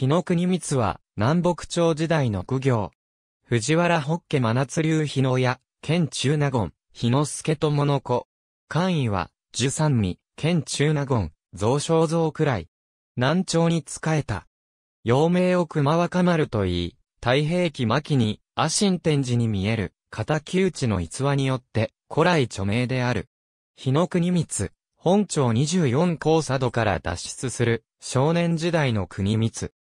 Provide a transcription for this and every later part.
日の国光は、南北朝時代の苦行。藤原北家真夏流日野屋、県中納言、日野助友の子。官位は、十三味、県中納言、増昇蔵くらい。南朝に仕えた。陽明を熊若丸と言い、太平記末期に、阿信天寺に見える、片木内の逸話によって、古来著名である。日の国光、本朝24高佐度から脱出する、少年時代の国光。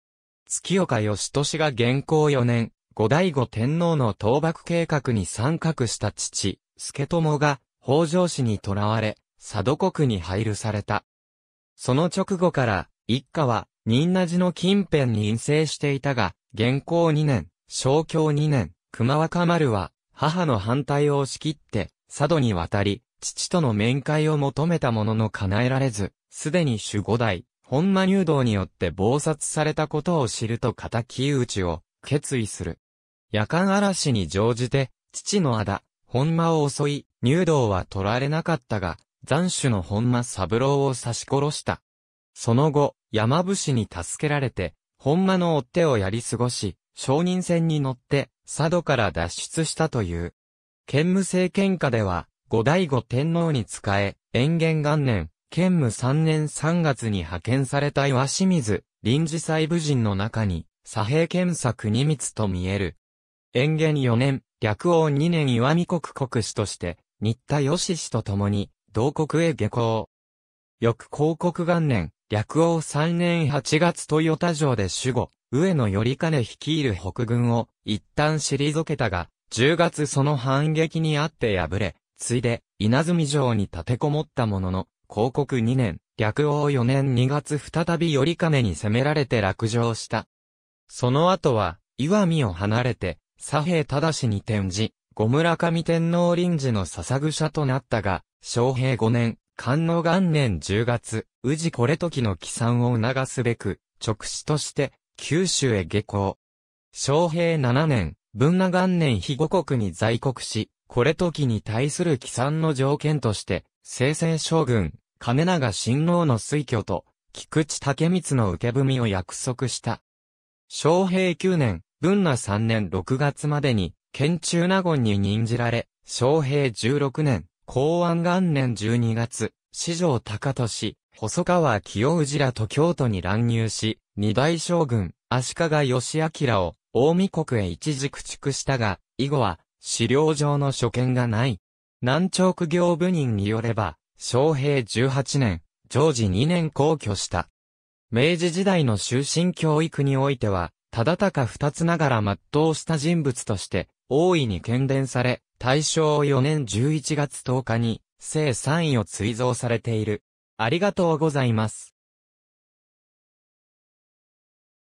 月岡義俊が元行4年、後醍醐天皇の倒幕計画に参画した父、助友が、北条氏に囚われ、佐渡国に配慮された。その直後から、一家は、仁和寺の近辺に陰性していたが、元行2年、小京2年、熊若丸は、母の反対を押し切って、佐渡に渡り、父との面会を求めたものの叶えられず、すでに守護代、本間入道によって暴殺されたことを知ると敵討ちを決意する。夜間嵐に乗じて、父の仇、本間を襲い、入道は取られなかったが、残首の本間三郎を刺し殺した。その後、山伏に助けられて、本間の追っ手をやり過ごし、商人船に乗って、佐渡から脱出したという。建武政権下では、後醍醐天皇に仕え、延元元年、兼務3年3月に派遣された岩清水、臨時細部人の中に、左平検査国光と見える。延元4年、略王2年岩見国国士として、新田義氏と共に、同国へ下校。翌広告元年、略王3年8月豊田城で守護、上野頼金率いる北軍を一旦退けたが、10月その反撃にあって敗れ、ついで稲積城に立てこもったものの、広告2年、略王4年2月再び頼金に攻められて落城した。その後は、岩見を離れて、左平忠に転じ、五村上天皇臨時の捧ぐ者となったが、昭平5年、官能元年10月、宇治これ時の帰参を促すべく、直使として、九州へ下校。昭平7年、文那元年非五国に在国し、これ時に対する帰参の条件として、聖戦将軍、金長親王の推挙と、菊池武光の受け文を約束した。昌平9年、文那3年6月までに、県中納言に任じられ、昌平16年、公安元年12月、四条高利、細川清氏らと京都に乱入し、二大将軍、足利義明を、近江国へ一時駆逐したが、以後は、資料上の所見がない。南朝区業部人によれば、昭平18年、常時2年皇居した。明治時代の終身教育においては、ただたか二つながら全うした人物として、大いに喧伝され、大正4年11月10日に、正3位を追贈されている。ありがとうございます。